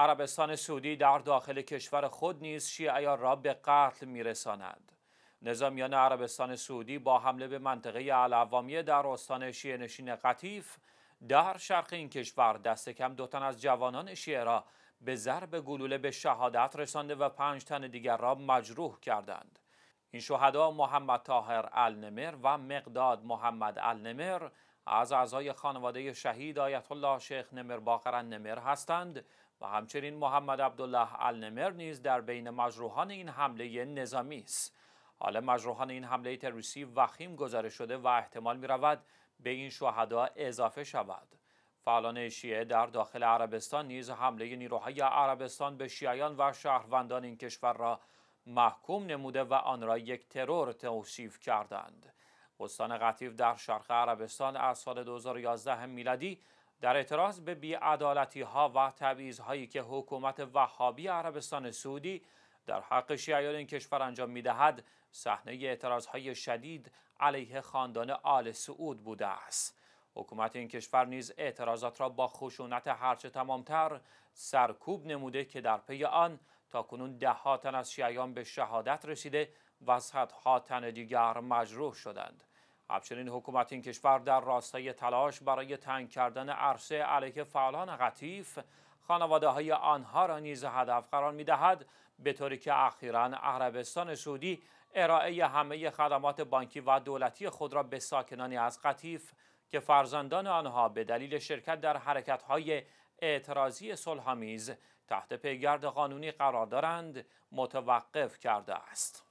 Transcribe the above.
عربستان سعودی در داخل کشور خود نیز شیعیان را به قتل میرساند نظامیان عربستان سعودی با حمله به منطقه العوامیه در استان شیعه نشین قطیف در شرق این کشور دست کم دو تن از جوانان شیعه را به ضرب گلوله به شهادت رسانده و پنج تن دیگر را مجروح کردند این شهدا محمد طاهر النمر و مقداد محمد النمر از اعضای خانواده شهید آیت الله شیخ نمر باقر النمر هستند و همچنین محمد عبدالله النمر نیز در بین مجروحان این حمله نظامی است حال مجروحان این حمله تروریستی وخیم گزارش شده و احتمال می رود به این شهدا اضافه شود فعالان شیعه در داخل عربستان نیز حمله نیروهای عربستان به شیعیان و شهروندان این کشور را محکوم نموده و آن را یک ترور توصیف کردند استان قطیف در شرق عربستان از سال 2011 میلادی در اعتراض به بیعدالتی ها و تبعیض هایی که حکومت وهابی عربستان سعودی در حق شیعیان این کشور انجام میدهد صحنه اعتراض های شدید علیه خاندان آل سعود بوده است حکومت این کشور نیز اعتراضات را با خشونت هرچه تمامتر سرکوب نموده که در پی آن تا کنون ده تن از شیعیان به شهادت رسیده و صدها تن دیگر مجروح شدند همچنین حکومت این کشور در راستای تلاش برای تنگ کردن عرصه علیه فعالان قطیف خانواده های آنها را نیز هدف قرار می دهد به طوری که اخیرا عربستان سعودی ارائه همه خدمات بانکی و دولتی خود را به ساکنانی از قطیف که فرزندان آنها به دلیل شرکت در حرکت های اعتراضی صلحآمیز تحت پیگرد قانونی قرار دارند متوقف کرده است.